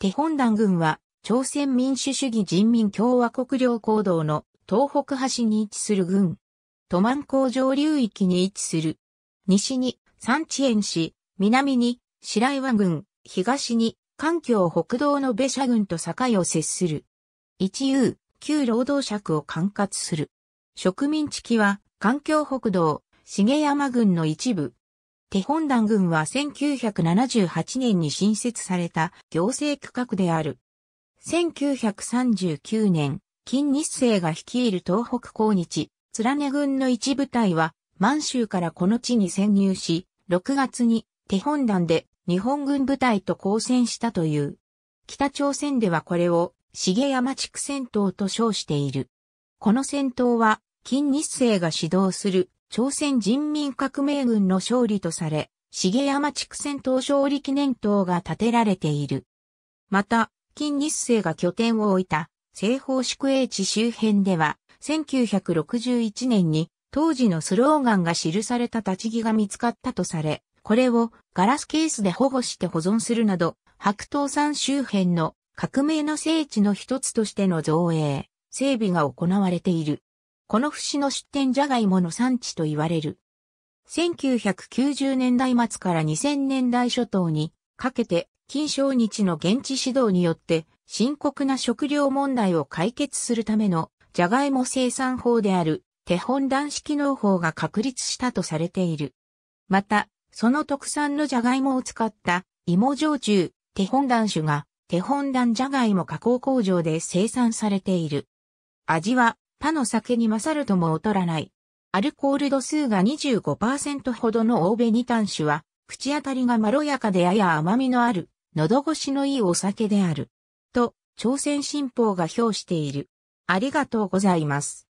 テホンダン郡は、朝鮮民主主義人民共和国領行動の東北端に位置する郡。都満工上流域に位置する。西に山地園市、南に白岩郡、東に環境北道のベシャ郡と境を接する。一遊、旧労働尺を管轄する。植民地期は環境北道、重山郡の一部、テホンダン郡は1978年に新設された行政区画である。1939年、金日成が率いる東北抗日、連根軍の一部隊は満州からこの地に潜入し、6月にテホンダンで日本軍部隊と交戦したという。北朝鮮ではこれを重山地区戦闘と称している。この戦闘は、金日成が指導する朝鮮人民革命軍の勝利とされ、重山地区戦闘勝利記念塔が建てられている。また、金日成が拠点を置いた西方宿営地周辺では、1961年に当時のスローガンが記された立ち木が見つかったとされ、これをガラスケースで保護して保存するなど、白桃山周辺の革命の聖地の一つとしての造営、整備が行われている。この節の出店ジャガイモの産地と言われる。1990年代末から2000年代初頭にかけて金正日の現地指導によって深刻な食料問題を解決するためのジャガイモ生産法である手本断式農法が確立したとされている。また、その特産のジャガイモを使った芋焼酎、手本断酒が手本断ジャガイモ加工工場で生産されている。味は他の酒に勝るとも劣らない。アルコール度数が25%ほどの欧米二端酒は、口当たりがまろやかでやや甘みのある、喉越しのいいお酒である。と、朝鮮新報が表している。ありがとうございます。